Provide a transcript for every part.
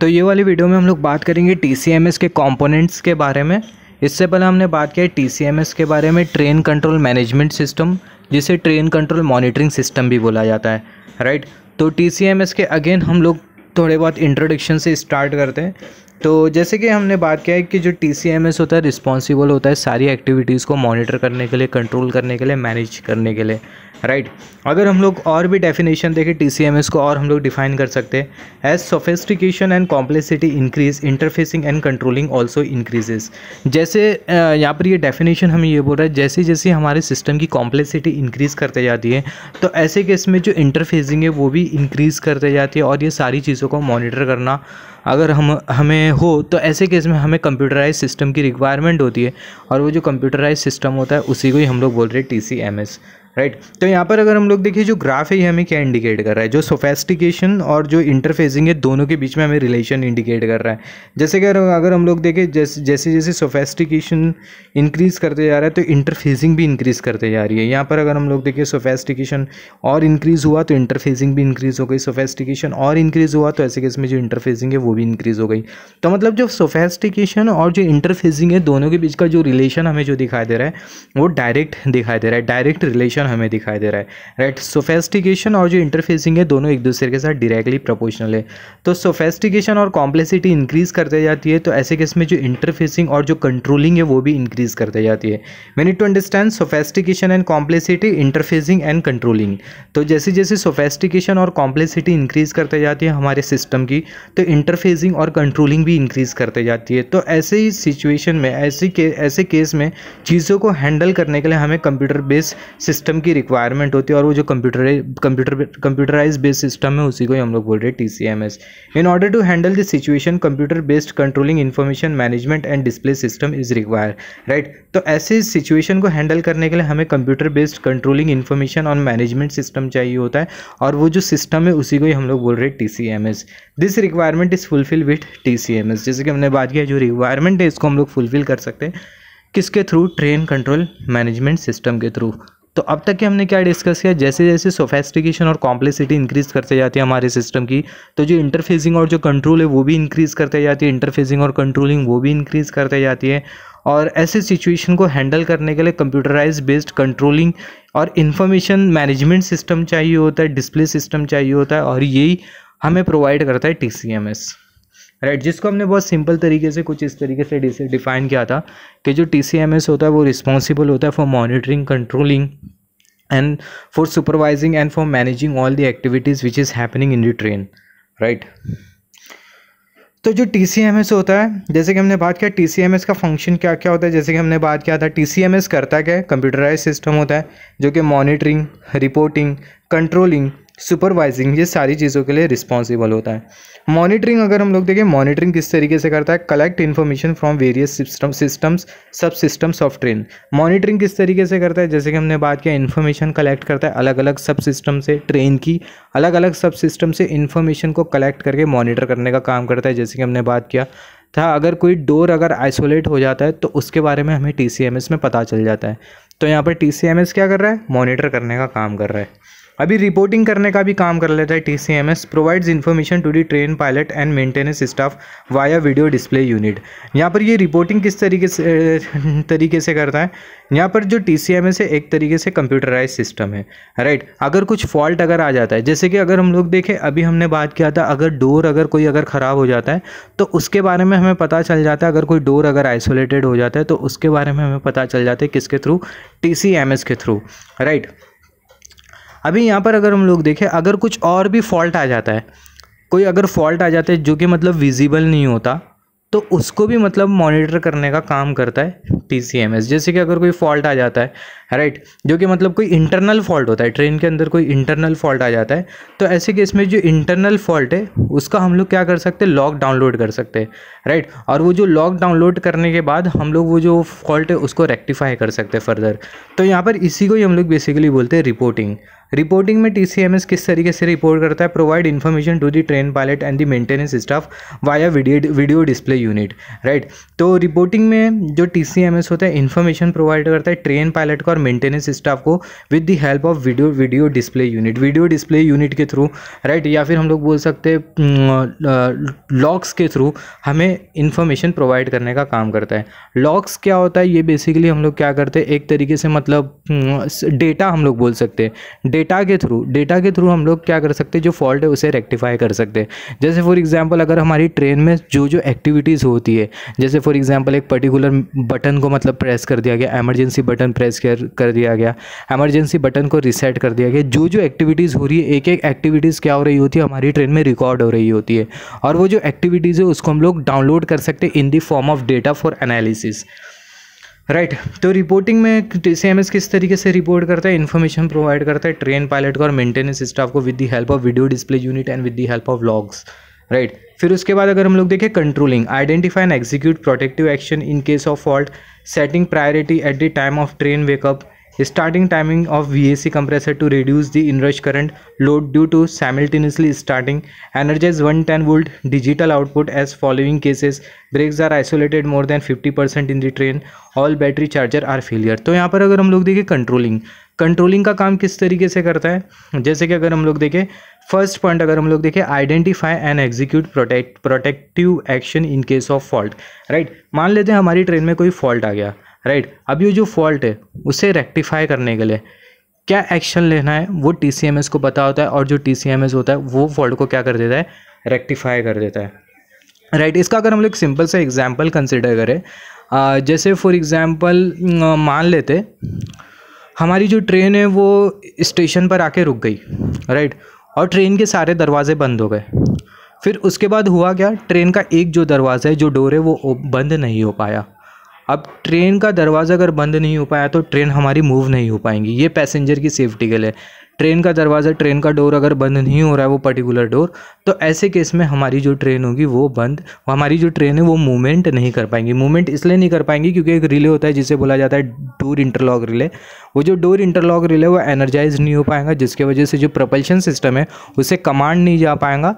तो ये वाली वीडियो में हम लोग बात करेंगे टी के कॉम्पोनेंट्स के बारे में इससे पहले हमने बात किया टी के बारे में ट्रेन कंट्रोल मैनेजमेंट सिस्टम जिसे ट्रेन कंट्रोल मॉनिटरिंग सिस्टम भी बोला जाता है राइट तो टी के अगेन हम लोग थोड़े बहुत इंट्रोडक्शन से स्टार्ट करते हैं तो जैसे कि हमने बात किया है कि जो टी होता है रिस्पॉन्सिबल होता है सारी एक्टिविटीज़ को मॉनिटर करने के लिए कंट्रोल करने के लिए मैनेज करने के लिए राइट right. अगर हम लोग और भी डेफिनेशन देखें टी को और हम लोग डिफाइन कर सकते हैं as sophistication and complexity increase interfacing and controlling also increases जैसे यहाँ पर ये डेफिनेशन हमें ये बोल रहा है जैसे जैसे हमारे सिस्टम की कॉम्प्लेक्सिटी इंक्रीज़ करते जाती है तो ऐसे केस में जो इंटरफेसिंग है वो भी इंक्रीज़ करते जाती है और ये सारी चीज़ों को मॉनिटर करना अगर हम हमें हो तो ऐसे केस में हमें कंप्यूटराइज सिस्टम की रिक्वायरमेंट होती है और वो जो कंप्यूटराइज सिस्टम होता है उसी को ही हम लोग बोल रहे हैं टी राइट right. तो यहाँ पर अगर हम लोग देखिए जो ग्राफ है ये हमें क्या इंडिकेट कर रहा है जो सोफेस्टिकेशन और जो इंटरफेसिंग है दोनों के बीच में हमें रिलेशन इंडिकेट कर रहा है जैसे कि अगर हम लोग देखें जैसे जैसे जैसे सोफेस्टिकेशन इंक्रीज करते जा रहा है तो इंटरफेसिंग भी इंक्रीज़ करते जा रही है यहाँ पर अगर हम लोग देखें सोफेस्टिकेशन और इंक्रीज़ हुआ तो इंटरफेसिंग भी इंक्रीज़ हो गई सोफेस्टिकेशन और इंक्रीज़ हुआ तो ऐसे केस में जो इंटरफेसिंग है वो भी इंक्रीज़ हो गई तो मतलब जो सोफेस्टिकेशन और जो इंटरफेसिंग है दोनों के बीच का जो रिलेशन हमें जो दिखाई दे रहा है वो डायरेक्ट दिखाई दे रहा है डायरेक्ट रिलेशन फंक्शन हमें दिखाई दे रहा है राइट right? सोफेस्टिकेशन और जो इंटरफेसिंग है दोनों एक दूसरे के साथ डायरेक्टली प्रोपोर्शनल है तो सोफेस्टिकेशन और कॉम्प्लेक्सिटी इंक्रीज़ करते जाती है तो ऐसे केस में जो इंटरफेसिंग और जो कंट्रोलिंग है वो भी इंक्रीज़ करते जाती है we need to understand sophistication and complexity interfacing and controlling तो जैसे जैसे सोफेस्टिकेशन और कॉम्प्लेक्सिटी इंक्रीज़ करते जाती है हमारे सिस्टम की तो इंटरफेसिंग और कंट्रोलिंग भी इंक्रीज़ करते जाती है तो ऐसे ही सिचुएशन में ऐसे के, ऐसे केस में चीज़ों को हैंडल करने के लिए हमें कंप्यूटर बेस्ड सिस्टम सिस्टम की रिक्वायरमेंट होती है और वो जो computer computer computerize based system है उसी को ही हम लोग बोल रहे हैं T C M S in order to handle this situation computer based controlling information management and display system is require right तो ऐसे सिचुएशन को हैंडल करने के लिए हमें कंप्यूटर बेस्ड कंट्रोलिंग इन्फॉर्मेशन और मैनेजमेंट सिस्टम चाहिए होता है और वो जो सिस्टम है उसी को ही हम लोग बोल रहे हैं T C M S this requirement is fulfil with T C M S जैसे कि हमने बात किया जो रिक्वायरमेंट है इसको हम लोग फुलफिल कर सकते हैं किसके through train control management system के थ्रू तो अब तक के हमने क्या डिस्कस किया जैसे जैसे सोफेस्टिकेशन और कॉम्प्लेसिटी इंक्रीज करते जाती है हमारे सिस्टम की तो जो इंटरफेसिंग और जो कंट्रोल है वो भी इंक्रीज़ करते जाती है इंटरफेसिंग और कंट्रोलिंग वो भी इंक्रीज़ करते जाती है और ऐसे सिचुएशन को हैंडल करने के लिए कंप्यूटराइज बेस्ड कंट्रोलिंग और इन्फॉर्मेशन मैनेजमेंट सिस्टम चाहिए होता है डिस्प्ले सिस्टम चाहिए होता है और यही हमें प्रोवाइड करता है T C M S right जिसको हमने बहुत सिंपल तरीके से कुछ इस तरीके से डिफाइन किया था कि जो टी होता है वो रिस्पॉन्सिबल होता है for monitoring controlling and for supervising and for managing all the activities which is happening in the train right तो जो टी होता है जैसे कि हमने बात किया टी का फंक्शन क्या क्या होता है जैसे कि हमने बात किया था टी करता क्या है कंप्यूटराइज सिस्टम होता है जो कि मॉनिटरिंग रिपोर्टिंग कंट्रोलिंग सुपरवाइजिंग ये सारी चीज़ों के लिए रिस्पॉन्सिबल होता है मॉनिटरिंग अगर हम लोग देखें मॉनिटरिंग किस तरीके से करता है collect information from various systems सब सिस्टम्स ऑफ ट्रेन मॉनिटरिंग किस तरीके से करता है जैसे कि हमने बात किया इन्फॉर्मेशन कलेक्ट करता है अलग अलग सब सिस्टम से ट्रेन की अलग अलग सब सिस्टम से इन्फॉर्मेशन को कलेक्ट करके मॉनिटर करने का काम करता है जैसे कि हमने बात किया था अगर कोई डोर अगर आइसोलेट हो जाता है तो उसके बारे में हमें टी में पता चल जाता है तो यहाँ पर टी क्या कर रहा है मॉनिटर करने का काम कर रहा है अभी रिपोर्टिंग करने का भी काम कर लेता है T C M S provides information to the train pilot and maintenance staff via video display unit यहाँ पर ये रिपोर्टिंग किस तरीके से तरीके से करता है यहाँ पर जो टी सी एम एस है एक तरीके से कंप्यूटराइज सिस्टम है राइट अगर कुछ फॉल्ट अगर आ जाता है जैसे कि अगर हम लोग देखें अभी हमने बात किया था अगर डोर अगर कोई अगर ख़राब हो जाता है तो उसके बारे में हमें पता चल जाता है अगर कोई डोर अगर आइसोलेटेड हो जाता है तो उसके बारे में हमें पता चल जाता है किसके through T C M S के थ्रू राइट अभी यहाँ पर अगर हम लोग देखें अगर कुछ और भी फॉल्ट आ जाता है कोई अगर फॉल्ट आ जाता है जो कि मतलब विजिबल नहीं होता तो उसको भी मतलब मॉनिटर करने का काम करता है टी जैसे कि अगर कोई फॉल्ट आ जाता है राइट जो कि मतलब कोई इंटरनल फॉल्ट होता है ट्रेन के अंदर कोई इंटरनल फॉल्ट आ जाता है तो ऐसे केस में जो इंटरनल फॉल्ट है उसका हम लोग क्या कर सकते हैं लॉग डाउनलोड कर सकते हैं राइट और वो जो लॉग डाउनलोड करने के बाद हम लोग वो जो फॉल्ट है उसको रेक्टिफाई कर सकते हैं फर्दर तो यहाँ पर इसी को ही हम लोग बेसिकली बोलते हैं रिपोर्टिंग रिपोर्टिंग में टीसीएमएस किस तरीके से रिपोर्ट करता है provide information to the train pilot and the maintenance staff via video video display unit right तो रिपोर्टिंग में जो टीसीएमएस होता है इन्फॉर्मेशन प्रोवाइड करता है ट्रेन पायलट को और मेंटेनेंस स्टाफ को with the help of video video display unit video display unit के थ्रू राइट या फिर हम लोग बोल सकते लॉक्स के थ्रू हमें इन्फॉर्मेशन प्रोवाइड करने का काम करता है लॉक्स क्या होता है ये बेसिकली हम लोग क्या करते हैं एक तरीके से मतलब डेटा हम लोग बोल सकते हैं डेटा के थ्रू डेटा के थ्रू हम लोग क्या कर सकते हैं जो फॉल्ट है उसे रेक्टिफाई कर सकते हैं जैसे फॉर एग्जाम्पल अगर हमारी ट्रेन में जो जो एक्टिविटीज़ होती है जैसे फॉर एग्जाम्पल एक पर्टिकुलर बटन को मतलब प्रेस कर दिया गया एमरजेंसी बटन प्रेस कर दिया गया एमरजेंसी बटन को रिसेट कर दिया गया जो जो एक्टिविटीज़ हो रही है एक एक एक्टिविटीज़ क्या हो रही होती है हमारी ट्रेन में रिकॉर्ड हो रही होती है और वो जो एक्टिविटीज़ है उसको हम लोग डाउनलोड कर सकते हैं in the form of data for analysis right right. तो रिपोर्टिंग में सी किस तरीके से रिपोर्ट करता है इन्फॉर्मेशन प्रोवाइड करता है ट्रेन पायलट को और मेंटेनेंस स्टाफ को with the help of video display unit and with the help of logs right फिर उसके बाद अगर हम लोग देखें controlling identify and execute protective action in case of fault setting priority at the time of train wake up starting timing of V A C compressor to reduce the inrush current load due to simultaneously starting energize one ten volt digital output as following cases brakes are isolated more than fifty percent in the train all battery charger are failure तो यहाँ पर अगर हम लोग देखें controlling controlling का काम किस तरीके से करता है जैसे कि अगर हम लोग देखें फर्स्ट पॉइंट अगर हम लोग देखें identify and execute protect protective action in case of fault right मान लेते हैं हमारी ट्रेन में कोई फॉल्ट आ गया राइट अब ये जो फॉल्ट है उसे रेक्टिफाई करने के लिए क्या एक्शन लेना है वो टी को पता होता है और जो टी होता है वो फॉल्ट को क्या कर देता है रेक्टिफाई कर देता है राइट right, इसका अगर हम लोग सिंपल सा एग्जाम्पल कंसिडर करें जैसे फॉर एग्ज़ाम्पल मान लेते हमारी जो ट्रेन है वो स्टेशन पर आके रुक गई राइट और ट्रेन के सारे दरवाजे बंद हो गए फिर उसके बाद हुआ क्या ट्रेन का एक जो दरवाज़ा है जो डोर है वो बंद नहीं हो पाया अब ट्रेन का दरवाज़ा अगर बंद नहीं हो पाया तो ट्रेन हमारी मूव नहीं हो पाएंगी ये पैसेंजर की सेफ्टी के लिए ट्रेन का दरवाज़ा ट्रेन का डोर अगर बंद नहीं हो रहा है वो पर्टिकुलर डोर तो ऐसे केस में हमारी जो ट्रेन होगी वो बंद हमारी जो ट्रेन है वो मूवमेंट नहीं कर पाएंगी मूवमेंट इसलिए नहीं कर पाएंगी क्योंकि एक रिले होता है जिसे बोला जाता है डोर इंटरलॉक रिले वो जो डोर इंटरलॉक रिले वो एनर्जाइज नहीं हो पाएगा जिसके वजह से जो प्रपल्शन सिस्टम है उसे कमांड नहीं जा पाएगा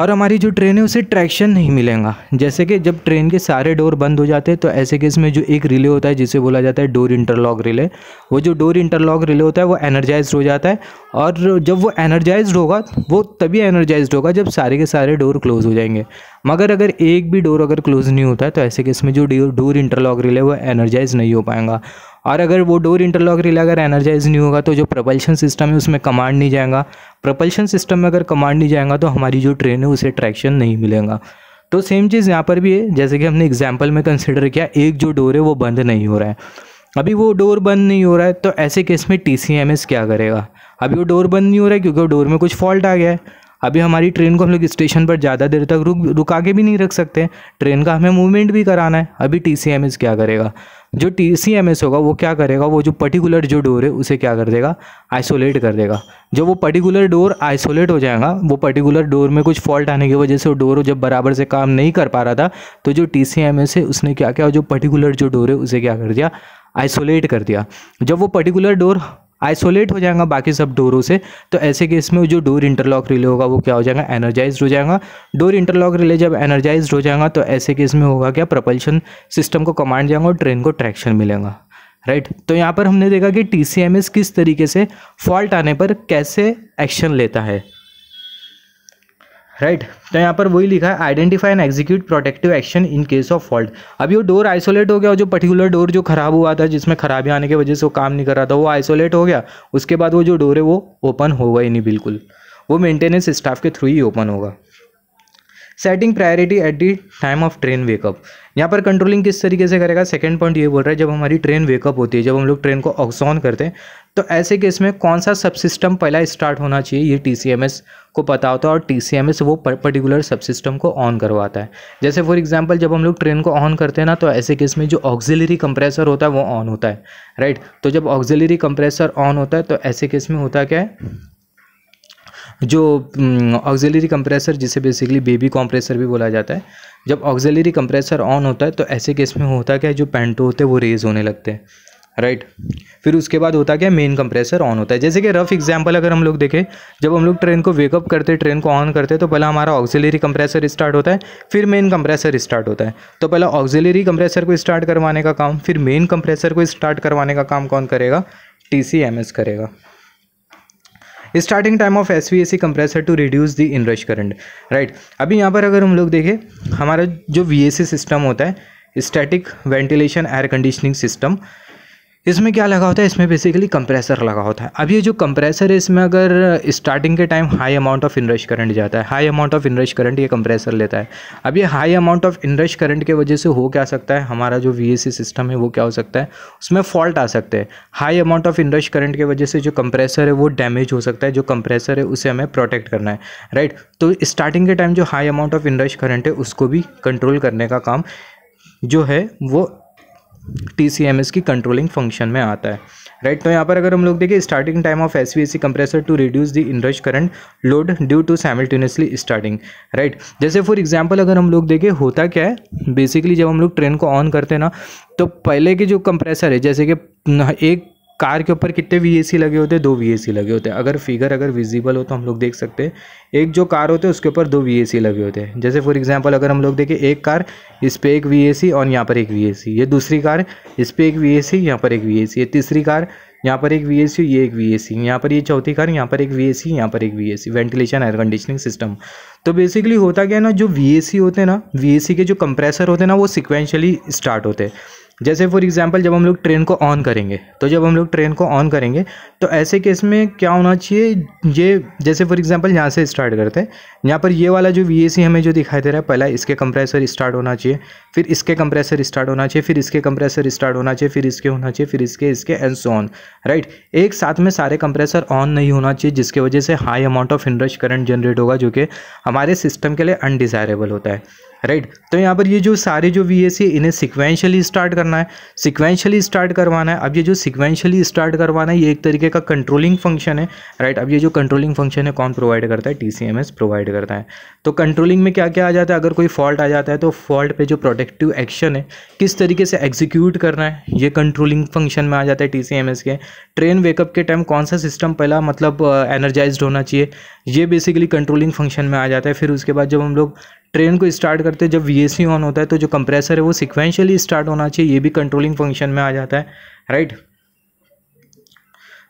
और हमारी जो ट्रेन है उसे ट्रैक्शन नहीं मिलेगा जैसे कि जब ट्रेन के सारे डोर बंद हो जाते हैं तो ऐसे केस में जो एक रिले होता है जिसे बोला जाता है डोर इंटरलॉक रिले वो जो डोर इंटरलॉक रिले होता है वो एनर्जाइज हो जाता है और जब वो एनर्जाइज होगा वो तभी एनर्जाइज होगा जब सारे के सारे डोर क्लोज हो जाएंगे मगर अगर एक भी डोर अगर क्लोज़ नहीं होता है तो ऐसे केस में जो डोर इंटरलॉक रिले वो एनर्जाइज नहीं हो पाएगा और अगर वो डोर इंटरलॉक रिले अगर एनर्जाइज नहीं होगा तो जो प्रपल्शन सिस्टम है उसमें कमांड नहीं जाएगा प्रपल्शन सिस्टम में अगर कमांड नहीं जाएगा तो हमारी जो ट्रेन है उसे ट्रैक्शन नहीं मिलेगा तो सेम चीज़ यहाँ पर भी है जैसे कि हमने एग्जाम्पल में कंसिडर किया एक जो डोर है वो बंद नहीं हो रहा है अभी वो डोर बंद नहीं हो रहा है तो ऐसे केस में टी क्या करेगा अभी वो डोर बंद नहीं हो रहा है क्योंकि वो डोर में कुछ फॉल्ट आ गया है अभी हमारी ट्रेन को हम लोग स्टेशन पर ज़्यादा देर तक रुक रुका के भी नहीं रख सकते ट्रेन का हमें मूवमेंट भी कराना है अभी टी क्या करेगा जो टी होगा वो क्या करेगा वो जो पर्टिकुलर जो डोर है उसे क्या कर देगा आइसोलेट कर देगा जब वो पर्टिकुलर डोर आइसोलेट हो जाएगा वो पर्टिकुलर डोर में कुछ फॉल्ट आने की वजह से वो डोर जब बराबर से काम नहीं कर पा रहा था तो जो टी है उसने क्या किया जो पर्टिकुलर जो डोर है उसे क्या कर दिया आइसोलेट कर दिया जब वो पर्टिकुलर डोर आइसोलेट हो जाएगा बाकी सब डोरों से तो ऐसे केस में जो डोर इंटरलॉक रिले होगा वो क्या हो जाएगा एनर्जाइज हो जाएगा डोर इंटरलॉक रिले जब एनर्जाइज हो जाएगा तो ऐसे केस में होगा क्या प्रपल्शन सिस्टम को कमांड जाएगा और ट्रेन को ट्रैक्शन मिलेगा राइट तो यहाँ पर हमने देखा कि टी किस तरीके से फॉल्ट आने पर कैसे एक्शन लेता है राइट right. तो यहाँ पर वही लिखा है identify and execute protective action in case of fault अब ये डोर आइसोलेट हो गया और जो पर्टिकुलर डोर जो खराब हुआ था जिसमें खराबी आने की वजह से वो काम नहीं कर रहा था वो आइसोलेट हो गया उसके बाद वो जो डोर है वो ओपन होगा ही नहीं बिल्कुल वो मेंटेनेंस स्टाफ के थ्रू ही ओपन होगा setting priority at the time of train wake up यहाँ पर कंट्रोलिंग किस तरीके से करेगा सेकेंड पॉइंट ये बोल रहा है जब हमारी ट्रेन वेकअप होती है जब हम लोग ट्रेन को ऑक्सॉन करते हैं तो ऐसे केस में कौन सा सब सिस्टम पहला स्टार्ट होना चाहिए ये टी को पता होता है और टी वो पर्टिकुलर सब सिस्टम को ऑन करवाता है जैसे फॉर एग्जाम्पल जब हम लोग ट्रेन को ऑन करते हैं ना तो ऐसे केस में जो ऑक्जिलरी कंप्रेसर होता है वो ऑन होता है राइट तो जब ऑक्जिलरी कंप्रेसर ऑन होता है तो ऐसे केस में होता क्या है जो ऑक्जिलरी हम्म, कंप्रेसर जिसे बेसिकली बेबी कंप्रेसर भी बोला जाता है जब ऑक्जिलरी कंप्रेसर ऑन होता है तो ऐसे केस में होता क्या है जो पेंटो होते हैं वो रेज होने लगते हैं राइट फिर उसके बाद होता क्या मेन कंप्रेसर ऑन होता है जैसे कि रफ एग्जांपल अगर हम लोग देखें जब हम लोग ट्रेन को वेकअप करते ट्रेन को ऑन करते तो पहले हमारा ऑक्सिलरी कंप्रेसर स्टार्ट होता है फिर मेन कंप्रेसर स्टार्ट होता है तो पहला ऑक्सिलरी कंप्रेसर को स्टार्ट करवाने का काम फिर मेन कंप्रेसर को स्टार्ट करवाने का काम कौन करेगा टी करेगा starting time of S V C compressor to reduce the inrush current right अभी यहाँ पर अगर हम लोग देखें हमारा जो वी सी सिस्टम होता है static ventilation air conditioning system इसमें क्या लगा होता है इसमें बेसिकली कंप्रेसर लगा होता है अब ये जो कंप्रेसर है इसमें अगर स्टार्टिंग के time high amount of inrush current जाता है high amount of inrush current ये कंप्रेसर लेता है अब ये high amount of inrush current के वजह से हो क्या सकता है हमारा जो वी सिस्टम है वो क्या हो सकता है उसमें फॉल्ट आ सकते हैं high amount of inrush current के वजह से जो कंप्रेसर है वो डैमेज हो सकता है जो कंप्रेसर है उसे हमें प्रोटेक्ट करना है राइट तो स्टार्टिंग के टाइम जो high amount of inrush current है उसको भी कंट्रोल करने का काम जो है वो टी सी एम एस की कंट्रोलिंग फंक्शन में आता है राइट right, तो यहाँ पर अगर हम लोग देखें starting time of S V S C compressor to reduce the inrush current load due to simultaneously starting right जैसे फॉर एग्जाम्पल अगर हम लोग देखें होता क्या है बेसिकली जब हम लोग ट्रेन को ऑन करते हैं ना तो पहले के जो कंप्रेसर है जैसे कि एक कार के ऊपर कितने वी लगे होते हैं दो वी लगे होते हैं अगर फिगर अगर विजिबल हो तो हम लोग देख सकते हैं एक जो कार होते हैं उसके ऊपर दो वी लगे होते हैं जैसे फॉर एग्जाम्पल अगर हम लोग देखें एक कार इस पर एक वी और यहाँ पर एक वी ये दूसरी कार इस पर एक वी ए यहाँ पर एक वी ये तीसरी कार यहाँ पर एक वी सी ये एक वी सी यहाँ पर ये चौथी कार यहाँ पर एक वी सी यहाँ पर एक V C ventilation air conditioning system तो बेसिकली होता क्या है ना जो वी सी होते हैं ना वी के जो कंप्रेसर होते हैं ना वो सिक्वेंशली स्टार्ट होते हैं जैसे फॉर एग्ज़ाम्पल जब हम लोग ट्रेन को ऑन करेंगे तो जब हम लोग ट्रेन को ऑन करेंगे तो ऐसे केस में क्या होना चाहिए ये जैसे फॉर एग्ज़ाम्पल यहाँ से स्टार्ट करते हैं यहाँ पर ये वाला जो वी हमें जो दिखाई दे रहा है पहला इसके कंप्रेसर स्टार्ट होना चाहिए फिर इसके कंप्रेसर स्टार्ट होना चाहिए फिर इसके कंप्रेसर स्टार्ट होना चाहिए फिर इसके होना चाहिए फिर इसके इसके एंड सो ऑन राइट एक साथ में सारे कंप्रेसर ऑन नहीं होना चाहिए जिसकी वजह से high amount of inrush current generate होगा जो कि हमारे सिस्टम के लिए अनडिज़ायरेबल होता है राइट तो यहाँ पर ये जो सारे जो वी एस इन्हें सिक्वेंशली स्टार्ट करना है सिक्वेंशली स्टार्ट करवाना है अब ये जो सिक्वेंशली स्टार्ट करवाना है ये एक तरीके का कंट्रोलिंग फंक्शन है राइट अब ये जो कंट्रोलिंग फंक्शन है कौन प्रोवाइड करता है T C M S provide करता है तो कंट्रोलिंग में क्या क्या आ जाता है अगर कोई फॉल्ट आ जाता है तो फॉल्ट पर जो प्रोटेक्टिव एक्शन है किस तरीके से एग्जीक्यूट करना है ये कंट्रोलिंग फंक्शन में आ जाता है टी सी एम एस के ट्रेन वेकअप के टाइम कौन सा सिस्टम पहला मतलब एनर्जाइज होना चाहिए ये बेसिकली कंट्रोलिंग फंक्शन में आ जाता है फिर उसके बाद जब हम लोग ट्रेन को स्टार्ट करते जब वी ऑन होता है तो जो कंप्रेसर है वो सिक्वेंशली स्टार्ट होना चाहिए ये भी कंट्रोलिंग फंक्शन में आ जाता है राइट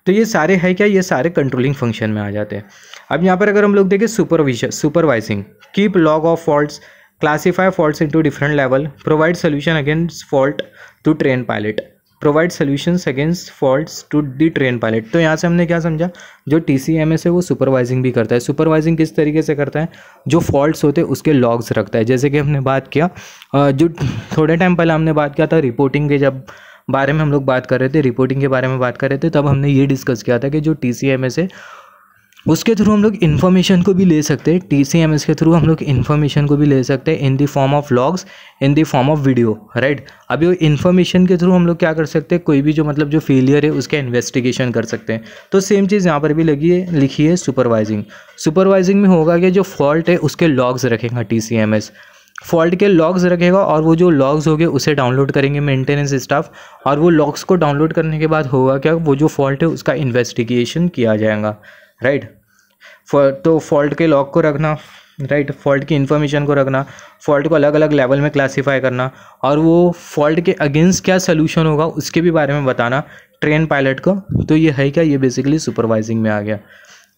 तो ये सारे है क्या ये सारे कंट्रोलिंग फंक्शन में आ जाते हैं अब यहाँ पर अगर हम लोग देखें supervision supervising keep log of fault classify fault into different level provide solution against fault to train pilot provide solutions against faults to the train pilot तो यहाँ से हमने क्या समझा जो टी सी एम एस है वो सुपरवाइजिंग भी करता है सुपरवाइजिंग किस तरीके से करता है जो फॉल्ट्स होते हैं उसके लॉग्स रखता है जैसे कि हमने बात किया जो थोड़े टाइम पहले हमने बात किया था रिपोर्टिंग के जब बारे में हम लोग बात कर रहे थे रिपोर्टिंग के बारे में बात कर रहे थे तब हमने ये डिस्कस किया था कि जो टी सी एम एस है उसके थ्रू हम लोग इन्फॉर्मेशन को भी ले सकते हैं टी सी एम एस के थ्रू हम लोग इन्फॉर्मेशन को भी ले सकते हैं in the form of logs in the form of video right अभी वो इन्फॉर्मेशन के थ्रू हम लोग क्या कर सकते हैं कोई भी जो मतलब जो फेलियर है उसका इन्वेस्टिगेशन कर सकते हैं तो सेम चीज़ यहाँ पर भी लगी है लिखी है सुपरवाइजिंग सुपरवाइजिंग में होगा कि जो फॉल्ट है उसके लॉग्स रखेगा T C M S fault के लॉग्स रखेगा और वो जो लॉग्स हो गए उसे डाउनलोड करेंगे मेंटेनेंस स्टाफ और वो लॉग्स को डाउनलोड करने के बाद होगा क्या वो जो फॉल्ट है उसका इन्वेस्टिगेशन किया जाएगा राइट तो फॉल्ट के लॉक को रखना राइट फॉल्ट की इन्फॉर्मेशन को रखना फॉल्ट को अलग अलग लेवल में क्लासीफाई करना और वो फॉल्ट के अगेंस्ट क्या सोल्यूशन होगा उसके भी बारे में बताना ट्रेन पायलट को तो ये है क्या ये बेसिकली सुपरवाइजिंग में आ गया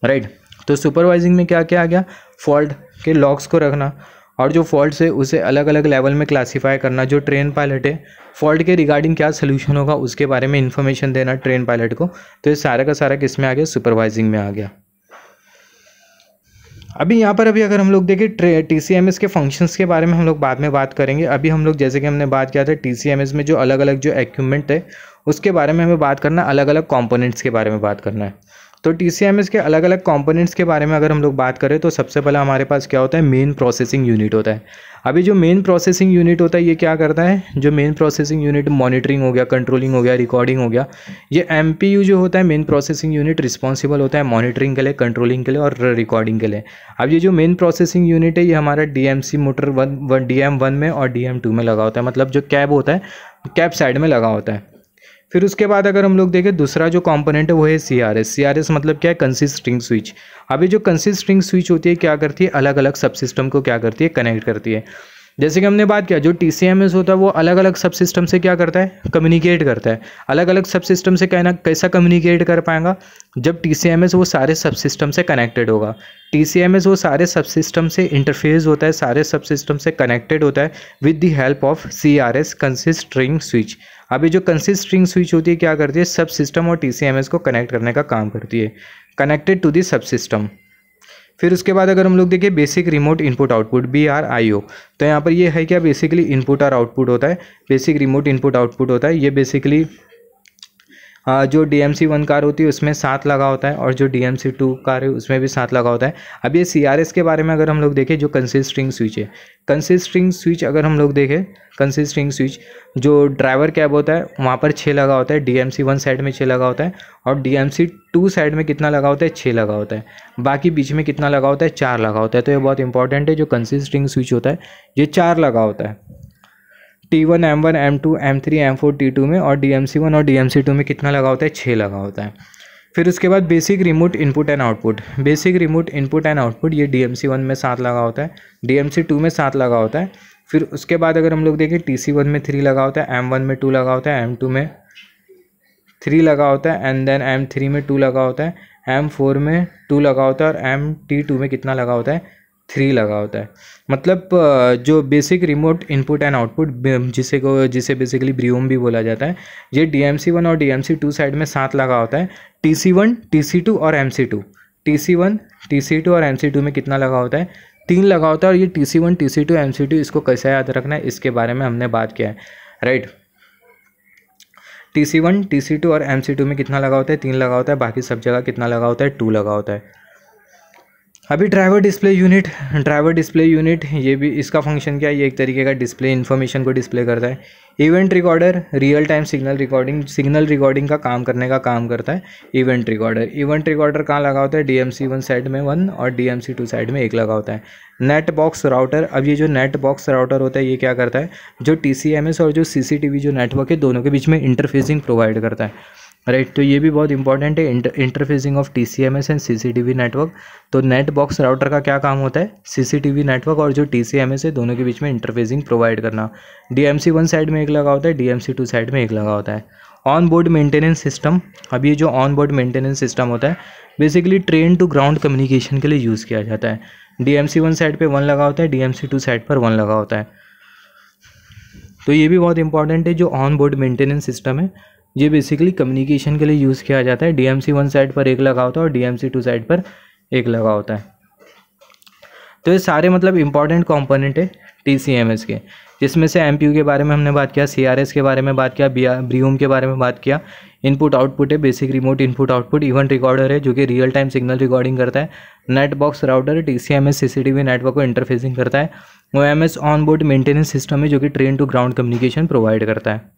राइट तो सुपरवाइजिंग में क्या क्या आ गया फॉल्ट के लॉक्स को रखना और जो फॉल्ट है उसे अलग अलग लेवल में क्लासीफाई करना जो ट्रेन पायलट है फॉल्ट के रिगार्डिंग क्या सोल्यूशन होगा उसके बारे में इन्फॉर्मेशन देना ट्रेन पायलट को तो ये सारा का सारा किस में आ गया सुपरवाइजिंग में आ गया अभी यहाँ पर अभी अगर हम लोग देखें टी सी एम एस के फंक्शंस के बारे में हम लोग बाद में बात करेंगे अभी हम लोग जैसे कि हमने बात किया था टी सी एम एस में जो अलग अलग जो इक्विपमेंट है उसके बारे में हमें बात करना अलग अलग कॉम्पोनेंट्स के बारे में बात करना है तो टी के अलग अलग कंपोनेंट्स के बारे में अगर हम लोग बात करें तो सबसे पहले हमारे पास क्या होता है मेन प्रोसेसिंग यूनिट होता है अभी जो मेन प्रोसेसिंग यूनिट होता है ये क्या करता है जो मेन प्रोसेसिंग यूनिट मॉनिटरिंग हो गया कंट्रोलिंग हो गया रिकॉर्डिंग हो गया ये एम जो होता है मेन प्रोसेसिंग यूनिट रिस्पॉन्सिबल होता है मॉनिटरिंग के लिए कंट्रोलिंग के लिए और रिकॉर्डिंग के लिए अब ये जो मेन प्रोसेसिंग यूनिट है ये हमारा डी मोटर वन डी में और डी में लगा होता है मतलब जो कैब होता है कैब साइड में लगा होता है फिर उसके बाद अगर हम लोग देखें दूसरा जो कंपोनेंट है वो है C R S C R S मतलब क्या है स्ट्रिंग स्विच अभी जो स्ट्रिंग स्विच होती है क्या करती है अलग अलग सब सिस्टम को क्या करती है कनेक्ट करती है जैसे कि हमने बात किया जो टी सी एम एस होता है वो अलग अलग सब सिस्टम से क्या करता है कम्युनिकेट करता है अलग अलग सब सिस्टम से कहना कैसा कम्युनिकेट कर पाएगा जब टी सी एम एस वो सारे सब सिस्टम से कनेक्टेड होगा टी सी एम एस वो सारे सब सिस्टम से इंटरफेस होता है सारे सब सिस्टम से कनेक्टेड होता है with the help of C R S consisting switch अभी जो कंसिस्ट स्ट्रिंग स्विच होती है क्या करती है सब सिस्टम और टी को कनेक्ट करने का काम करती है कनेक्टेड टू दी सब सिस्टम फिर उसके बाद अगर हम लोग देखिए basic remote input output B R I O तो यहाँ पर ये है क्या बेसिकली इनपुट और आउटपुट होता है बेसिक रिमोट इनपुट आउटपुट होता है ये बेसिकली जो D M C one car होती है उसमें सात लगा होता है और जो D M C two car है उसमें भी सात लगा होता है अब ये सी आर एस के बारे में अगर हम लोग देखें जो कंसिस्टिंग स्विच है कंसिस्टिंग स्विच अगर हम लोग देखें कंसिस्टिंग स्विच जो ड्राइवर कैब होता है वहाँ पर छः लगा होता है D M C one side में छः लगा होता है और D M C two side में कितना लगा होता है छः लगा होता है बाकी बीच में कितना लगा होता है चार लगा होता है तो ये बहुत इंपॉर्टेंट है जो कंसिस्टिंग स्विच होता है ये चार लगा होता है T one M one M two M three M four T two में और डी एम सी वन और डी एम सी टू में कितना लगा होता है छः लगा होता है फिर उसके बाद basic remote input and output basic remote input and output ये डी एम सी वन में सात लगा होता है डी एम सी टू में सात लगा होता है फिर उसके बाद अगर हम लोग देखें टी सी वन में थ्री लगा होता है एम वन में टू लगा होता है एम टू में थ्री लगा होता है एंड देन एम थ्री में टू लगा होता है एम फोर में टू लगा होता है और एम टी टू में कितना लगा होता है थ्री लगा होता है मतलब जो basic remote input and output जिसे को जिसे बेसिकली ब्रियोम भी बोला जाता है ये डी एम सी वन और D M C two side में साथ लगा होता है T C one T C two और M C two T C one T C two और एम सी टू में कितना लगा होता है तीन लगा होता है और ये T C one T C two M C two इसको कैसे याद रखना है इसके बारे में हमने बात किया है right T C one T C two और एम सी टू में कितना लगा होता है तीन लगा होता है बाकी सब जगह कितना लगा होता है टू लगा होता है अभी driver display unit driver display unit ये भी इसका फंक्शन क्या है ये एक तरीके का डिस्प्ले इन्फॉर्मेशन को डिस्प्ले करता है event recorder real time signal recording signal recording का काम करने का काम करता है इवेंट रिकॉर्डर इवेंट रिकॉर्डर कहाँ लगा होता है D M C one side में वन और D M C two side में एक लगा होता है नेट बॉक्स राउटर अब ये जो नेट बॉक्स राउटर होता है ये क्या करता है जो टी सी एम एस और जो सी सी टी वी जो नेटवर्क है दोनों के बीच में इंटरफेसिंग प्रोवाइड करता है राइट right, तो ये भी बहुत इंपॉर्टेंट है interfacing of T C M S and C C T V network तो नेट बॉक्स राउटर का क्या काम होता है C C T V network और जो टी सी एम एस है दोनों के बीच में इंटरफेसिंग प्रोवाइड करना D M C one side में एक लगा होता है D M C two side में एक लगा होता है ऑन बोर्ड मेंटेनेंस सिस्टम अब ये जो ऑन बोर्ड मेंटेनेंस सिस्टम होता है basically train to ground communication के लिए यूज़ किया जाता है D M C one side पर वन लगा होता है D M C two side पर वन लगा होता है तो ये भी बहुत इंपॉर्टेंट है जो ऑन बोर्ड मेंटेनेंस सिस्टम है ये बेसिकली कम्युनिकेशन के लिए यूज़ किया जाता है डी वन साइड पर एक लगा होता है और डी टू साइड पर एक लगा होता है तो ये सारे मतलब इंपॉर्टेंट कॉम्पोनेंट है टी सी एम एस के जिसमें से एम पी यू के बारे में हमने बात किया सी आर एस के बारे में बात किया बी के बारे में बात किया इनपुट आउटपुट है basic remote input output event recorder है जो कि रियल टाइम सिग्नल रिकॉर्डिंग करता है net box router T C M S C C T V network को इंटरफेसिंग करता है O M S on board maintenance system है जो कि train to ground communication provide करता है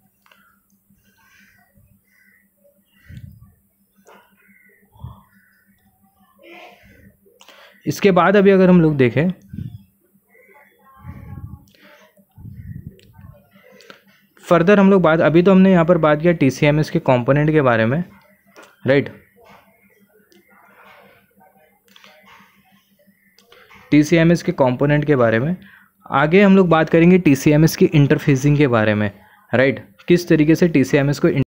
इसके बाद अभी अगर हम लोग देखें फर्दर हम लोग बात अभी तो हमने यहाँ पर बात किया टी के कॉम्पोनेंट के बारे में राइट टी सी के कॉम्पोनेंट के बारे में आगे हम लोग बात करेंगे टी सी की इंटरफेसिंग के बारे में राइट किस तरीके से टी सी एम